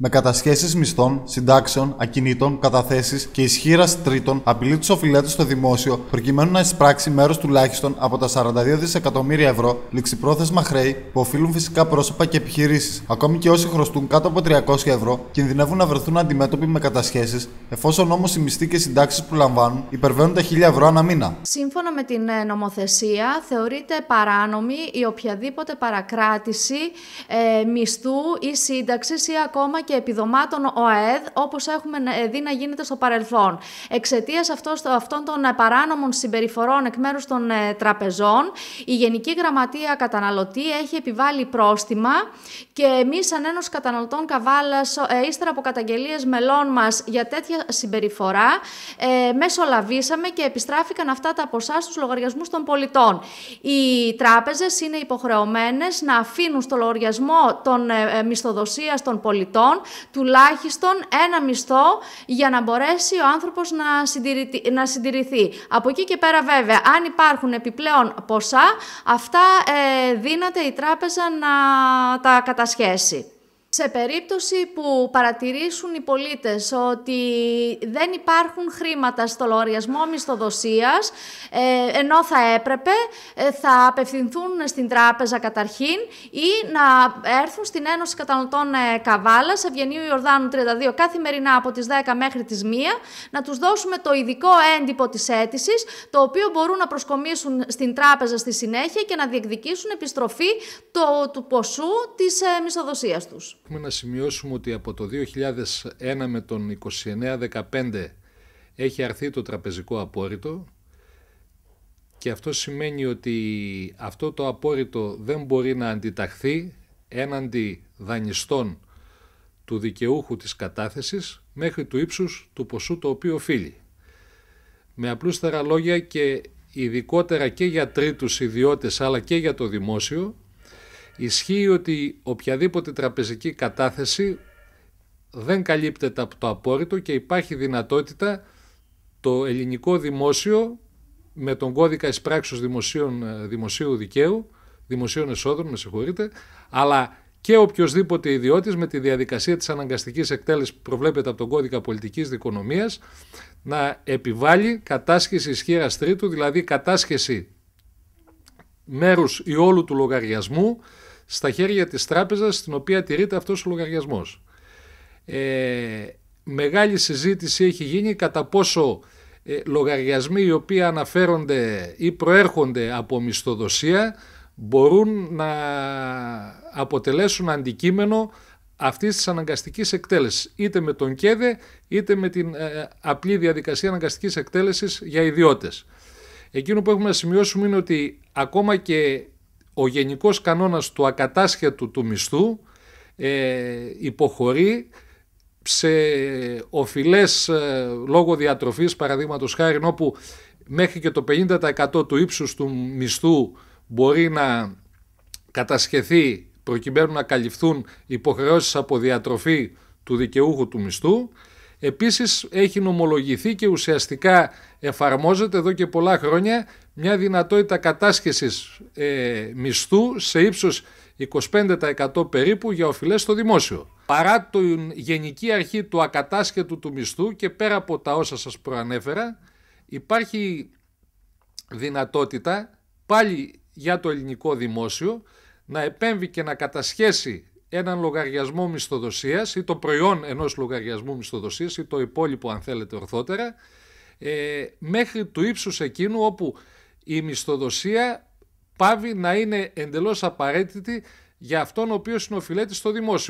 με κατασχέσεις μισθών, συντάξεων, ακινήτων, καταθέσεις και ισχύρας τρίτων, απειλεί τους οφειλέτου στο δημόσιο προκειμένου να εισπράξει μέρος τουλάχιστον από τα 42 δισεκατομμύρια ευρώ ληξιπρόθεσμα χρέη που οφείλουν φυσικά πρόσωπα και επιχειρήσεις. Ακόμη και όσοι χρωστούν κάτω από 300 ευρώ κινδυνεύουν να βρεθούν αντιμέτωποι με κατασχέσεις, εφόσον όμως οι μισθοί και συντάξεις που λαμβάνουν υπερβαίνουν τα 1000 ευρώ ανά μήνα. Σύμφωνα με την ε, νομοθεσία, θεωρείται παράνομη η οποιαδήποτε παρακράτηση ε, μισθού ή σύνταξης ή ακόμα και επιδομάτων ΟΑΕΔ, όπως έχουμε ε, δει να γίνεται στο παρελθόν. Εξαιτίας αυτών των ε, παράνομων συμπεριφορών εκ μέρους των ε, τραπεζών, η Γενική Γραμματεία Καταναλωτή έχει επιβάλει πρόστιμα και εμείς σαν Ένωση Καταναλωτών Καβάλας, ύστερα από καταγγελίες μελών μας για τέτοια συμπεριφορά, μεσολαβήσαμε και επιστράφηκαν αυτά τα ποσά στους λογαριασμούς των πολιτών. Οι τράπεζες είναι υποχρεωμένες να αφήνουν στο λογαριασμό των μισθοδοσίας των πολιτών τουλάχιστον ένα μισθό για να μπορέσει ο άνθρωπος να, συντηρηθεί, να συντηρηθεί. Από εκεί και πέρα βέβαια, αν υπάρχουν επιπλέον ποσά, αυτά ε, η τράπεζα να τα κατασχέσει σε περίπτωση που παρατηρήσουν οι πολίτες ότι δεν υπάρχουν χρήματα στο λογαριασμό μισθοδοσίας, ε, ενώ θα έπρεπε, ε, θα απευθυνθούν στην τράπεζα καταρχήν ή να έρθουν στην Ένωση Καταναλωτών ε, Καβάλας, Ευγενίου Ιορδάνου 32, καθημερινά από τις 10 μέχρι τις 1, να τους δώσουμε το ειδικό έντυπο της αίτησης, το οποίο μπορούν να προσκομίσουν στην τράπεζα στη συνέχεια και να διεκδικήσουν επιστροφή του ποσού της μισθοδοσίας τους πούμε να σημειώσουμε ότι από το 2001 με τον 15 έχει αρθεί το τραπεζικό απόρριτο και αυτό σημαίνει ότι αυτό το απόρριτο δεν μπορεί να αντιταχθεί έναντι δανειστών του δικαιούχου της κατάθεσης μέχρι του ύψους του ποσού το οποίο οφείλει. Με απλούστερα λόγια και ειδικότερα και για τρίτους ιδιώτες αλλά και για το δημόσιο, Ισχύει ότι οποιαδήποτε τραπεζική κατάθεση δεν καλύπτεται από το απόρριτο και υπάρχει δυνατότητα το ελληνικό δημόσιο με τον κώδικα εισπράξεως δημοσίων, ε, δημοσίου δικαίου, δημοσίων εσόδων, με συγχωρείτε, αλλά και οποιοδήποτε ιδιώτης με τη διαδικασία της αναγκαστικής εκτέλεσης που προβλέπεται από τον κώδικα πολιτικής δικονομίας να επιβάλλει κατάσχεση ισχύρας τρίτου, δηλαδή κατάσχεση μέρους ή όλου του λογαριασμού στα χέρια της τράπεζας στην οποία τηρείται αυτός ο λογαριασμός. Ε, μεγάλη συζήτηση έχει γίνει κατά πόσο ε, λογαριασμοί οι οποίοι αναφέρονται ή προέρχονται από μισθοδοσία μπορούν να αποτελέσουν αντικείμενο αυτής της αναγκαστικής εκτέλεσης, είτε με τον ΚΕΔΕ, είτε με την ε, απλή διαδικασία αναγκαστικής εκτέλεσης για ιδιώτες. Εκείνο που έχουμε να σημειώσουμε είναι ότι ακόμα και ο γενικός κανόνας του ακατάσχετου του μισθού ε, υποχωρεί σε οφειλές ε, λόγω διατροφής παραδείγματος χάρη όπου μέχρι και το 50% του ύψους του μισθού μπορεί να κατασχεθεί προκειμένου να καλυφθούν υποχρεώσεις από διατροφή του δικαιούχου του μισθού Επίσης έχει νομολογηθεί και ουσιαστικά εφαρμόζεται εδώ και πολλά χρόνια μια δυνατότητα κατάσχεσης ε, μισθού σε ύψος 25% περίπου για οφειλές στο δημόσιο. Παρά την γενική αρχή του ακατάσχετου του μισθού και πέρα από τα όσα σας προανέφερα υπάρχει δυνατότητα πάλι για το ελληνικό δημόσιο να επέμβει και να κατασχέσει έναν λογαριασμό μισθοδοσίας ή το προϊόν ενός λογαριασμού μισθοδοσίας ή το υπόλοιπο αν θέλετε ορθότερα, ε, μέχρι του ύψου σε κίνδυνο όπου η μισθοδοσία ορθοτερα ε μεχρι του υψου εκεινου οπου η μισθοδοσια παβει να είναι εντελώς απαραίτητη για αυτόν ο οποίος είναι οφειλέτης στο δημόσιο.